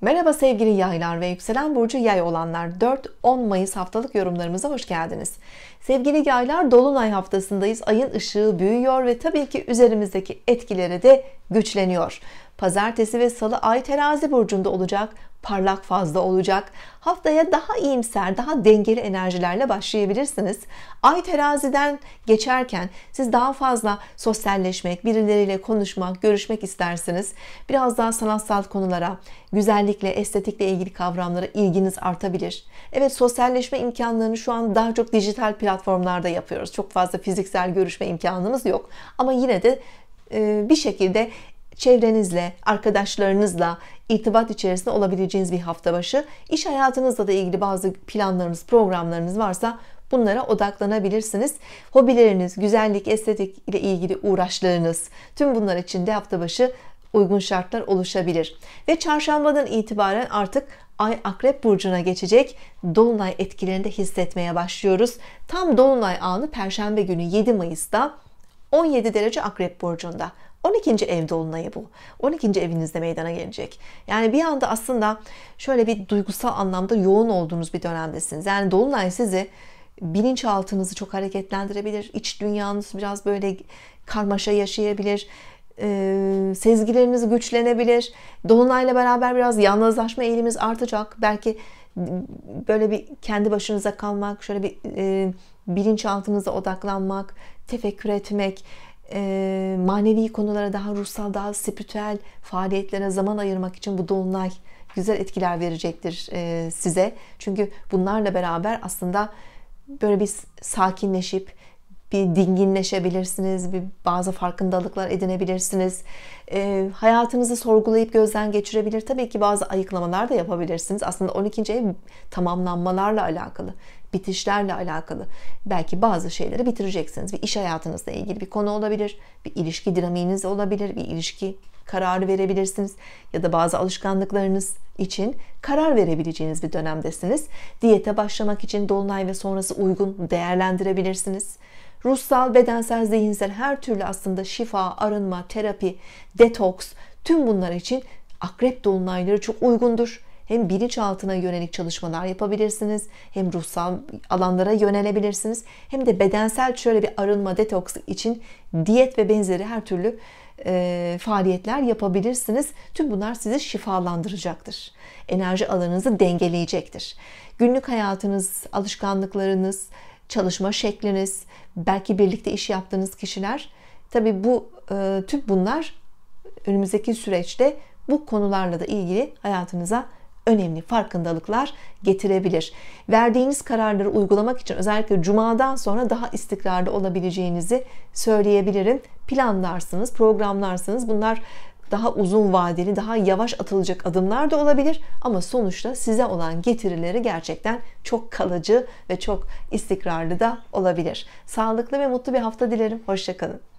Merhaba sevgili yaylar ve yükselen burcu yay olanlar 4-10 Mayıs haftalık yorumlarımıza hoş geldiniz. Sevgili yaylar dolunay haftasındayız. Ayın ışığı büyüyor ve tabii ki üzerimizdeki etkileri de güçleniyor. Pazartesi ve salı ay terazi burcunda olacak. Parlak fazla olacak. Haftaya daha iyimser, daha dengeli enerjilerle başlayabilirsiniz. Ay teraziden geçerken siz daha fazla sosyalleşmek, birileriyle konuşmak, görüşmek istersiniz. Biraz daha sanatsal konulara, güzellikle, estetikle ilgili kavramlara ilginiz artabilir. Evet sosyalleşme imkanlarını şu an daha çok dijital platformlarda yapıyoruz. Çok fazla fiziksel görüşme imkanımız yok. Ama yine de bir şekilde çevrenizle, arkadaşlarınızla irtibat içerisinde olabileceğiniz bir hafta başı. İş hayatınızla da ilgili bazı planlarınız, programlarınız varsa bunlara odaklanabilirsiniz. Hobileriniz, güzellik, estetik ile ilgili uğraşlarınız, tüm bunlar için de hafta başı uygun şartlar oluşabilir. Ve çarşambadan itibaren artık Ay Akrep Burcu'na geçecek. Dolunay etkilerini de hissetmeye başlıyoruz. Tam Dolunay anı Perşembe günü 7 Mayıs'ta 17 derece akrep burcunda. 12. ev dolunayı bu. 12. evinizde meydana gelecek. Yani bir anda aslında şöyle bir duygusal anlamda yoğun olduğunuz bir dönemdesiniz. Yani dolunay sizi bilinçaltınızı çok hareketlendirebilir. İç dünyanız biraz böyle karmaşa yaşayabilir. E, sezgileriniz güçlenebilir. Dolunayla beraber biraz yalnızlaşma eğiliminiz artacak. Belki ıı, böyle bir kendi başınıza kalmak, şöyle bir e, bilinçaltımıza odaklanmak, tefekkür etmek, e, manevi konulara daha ruhsal, daha spiritüel faaliyetlere zaman ayırmak için bu dolunay güzel etkiler verecektir e, size. Çünkü bunlarla beraber aslında böyle bir sakinleşip, bir dinginleşebilirsiniz, bir bazı farkındalıklar edinebilirsiniz. E, hayatınızı sorgulayıp gözden geçirebilir. Tabii ki bazı ayıklamalar da yapabilirsiniz. Aslında 12. ev tamamlanmalarla alakalı bitişlerle alakalı belki bazı şeyleri bitireceksiniz. Bir iş hayatınızla ilgili bir konu olabilir, bir ilişki dinamiğiniz olabilir, bir ilişki kararı verebilirsiniz ya da bazı alışkanlıklarınız için karar verebileceğiniz bir dönemdesiniz. Diyete başlamak için dolunay ve sonrası uygun değerlendirebilirsiniz. Ruhsal, bedensel, zihinsel her türlü aslında şifa, arınma, terapi, detoks tüm bunlar için akrep dolunayları çok uygundur hem bilinçaltına yönelik çalışmalar yapabilirsiniz, hem ruhsal alanlara yönelebilirsiniz, hem de bedensel şöyle bir arınma, detoks için diyet ve benzeri her türlü e, faaliyetler yapabilirsiniz. Tüm bunlar sizi şifalandıracaktır. Enerji alanınızı dengeleyecektir. Günlük hayatınız, alışkanlıklarınız, çalışma şekliniz, belki birlikte iş yaptığınız kişiler. Tabii bu e, tüm bunlar önümüzdeki süreçte bu konularla da ilgili hayatınıza önemli farkındalıklar getirebilir. Verdiğiniz kararları uygulamak için özellikle cumadan sonra daha istikrarlı olabileceğinizi söyleyebilirim. Planlarsınız, programlarsınız. Bunlar daha uzun vadeli, daha yavaş atılacak adımlar da olabilir ama sonuçta size olan getirileri gerçekten çok kalıcı ve çok istikrarlı da olabilir. Sağlıklı ve mutlu bir hafta dilerim. Hoşçakalın.